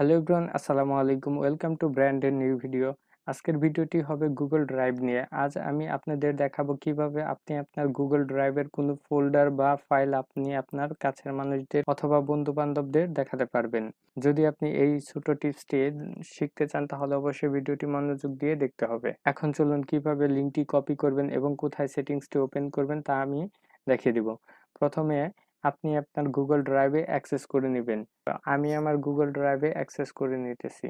hello গ্রন আসসালামু আলাইকুম ওয়েলকাম টু ব্র্যান্ডের নিউ ভিডিও আজকের ভিডিওটি হবে গুগল ড্রাইভ নিয়ে আজ আমি আপনাদের দেখাবো কিভাবে আপনি আপনার গুগল ড্রাইভের কোনো ফোল্ডার বা ফাইল আপনি আপনার কাছের মানুষদের অথবা বন্ধু বান্ধবদের দেখাতে পারবেন যদি আপনি এই ছোট টিপসটি শিখতে চান তাহলে অবশ্যই ভিডিওটি মনোযোগ দিয়ে দেখতে হবে এখন চলুন কিভাবে লিঙ্কটি কপি করবেন এবং কোথায় সেটিংসটি ওপেন করবেন তা আমি দেখিয়ে দিব প্রথমে আপনি আপনার গুগল ড্রাইভে অ্যাক্সেস করে নেবেন আমি আমার গুগল ড্রাইভে অ্যাক্সেস করে নিতেছি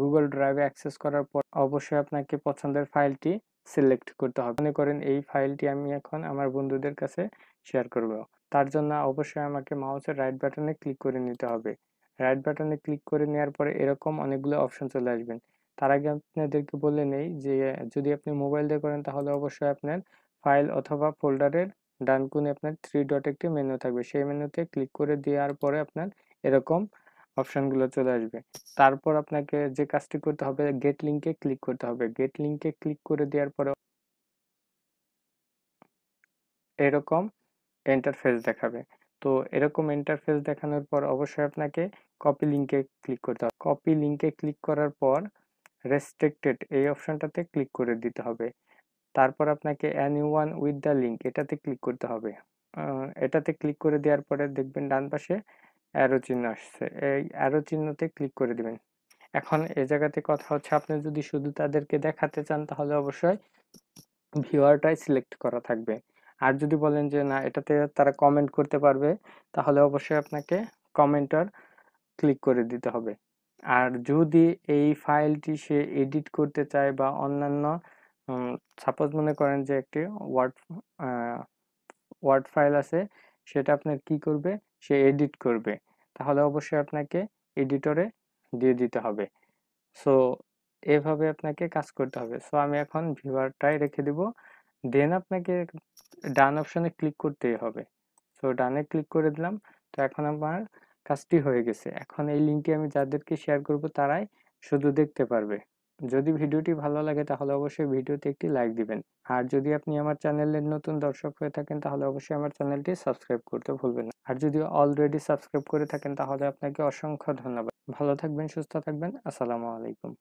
গুগল ড্রাইভে অ্যাক্সেস করার পর অবশ্যই আপনাকে পছন্দের ফাইলটি সিলেক্ট করতে হবে মনে করেন এই ফাইলটি আমি এখন আমার বন্ধুদের কাছে শেয়ার করব তার জন্য অবশ্যই আমাকে মাউসের রাইট বাটনে ক্লিক করে নিতে হবে রাইট বাটনে ক্লিক করে নেওয়ার পরে এরকম অনেকগুলো অপশন চলে আসবেন তার আগে আপনাদেরকে বলে নেই যে যদি আপনি মোবাইল দিয়ে করেন তাহলে অবশ্যই আপনার ফাইল অথবা ফোল্ডারের ডানকুনে আপনার থ্রি ডট একটি মেনু থাকবে সেই মেনুতে ক্লিক করে দেওয়ার পরে আপনার এরকম অপশানগুলো চলে আসবে তারপর আপনাকে যে কাজটি করতে হবে গেট লিঙ্কে ক্লিক করতে হবে গেট লিঙ্কে ক্লিক করে দেওয়ার পরে এরকম ইন্টারফেস দেখাবে তো এরকম ইন্টারফেস দেখানোর পর অবশ্যই আপনাকে কপি লিঙ্কে ক্লিক করতে হবে কপি লিঙ্কে ক্লিক করার পর রেস্ট্রিক্টেড এই অপশনটাতে ক্লিক করে দিতে হবে তারপর আপনাকে ওয়ান উইথ দ্য লিঙ্ক এটাতে ক্লিক করতে হবে এটাতে ক্লিক করে দেওয়ার পরে দেখবেন ডান পাশে অ্যারো চিহ্ন আসছে এই অ্যারো চিহ্নতে ক্লিক করে দিবেন এখন এ জায়গাতে কথা হচ্ছে আপনি যদি শুধু তাদেরকে দেখাতে চান তাহলে অবশ্যই ভিওয়ারটাই সিলেক্ট করা থাকবে আর যদি বলেন যে না এটাতে তারা কমেন্ট করতে পারবে তাহলে অবশ্যই আপনাকে কমেন্টার ক্লিক করে দিতে হবে আর যদি এই ফাইলটি সে এডিট করতে চায় বা অন্যান্য সাপোজ মনে করেন যে একটি ওয়ার্ড ওয়ার্ড ফাইল আছে সেটা আপনার কি করবে সে এডিট করবে তাহলে অবশ্যই আপনাকে এডিটরে দিয়ে দিতে হবে সো এভাবে আপনাকে কাজ করতে হবে সো আমি এখন ভিভারটাই রেখে দিব দেন আপনাকে ডান অপশানে ক্লিক করতেই হবে সো ডানে ক্লিক করে দিলাম তো এখন আমার কাজটি হয়ে গেছে এখন এই লিঙ্কটি আমি যাদেরকে শেয়ার করব তারাই শুধু দেখতে পারবে যদি ভিডিওটি ভালো লাগে তাহলে অবশ্যই ভিডিওতে একটি লাইক দিবেন আর যদি আপনি আমার চ্যানেলের নতুন দর্শক হয়ে থাকেন তাহলে অবশ্যই আমার চ্যানেলটি সাবস্ক্রাইব করতে ভুলবেন না আর যদি অলরেডি সাবস্ক্রাইব করে থাকেন তাহলে আপনাকে অসংখ্য ধন্যবাদ ভালো থাকবেন সুস্থ থাকবেন আসসালামু আলাইকুম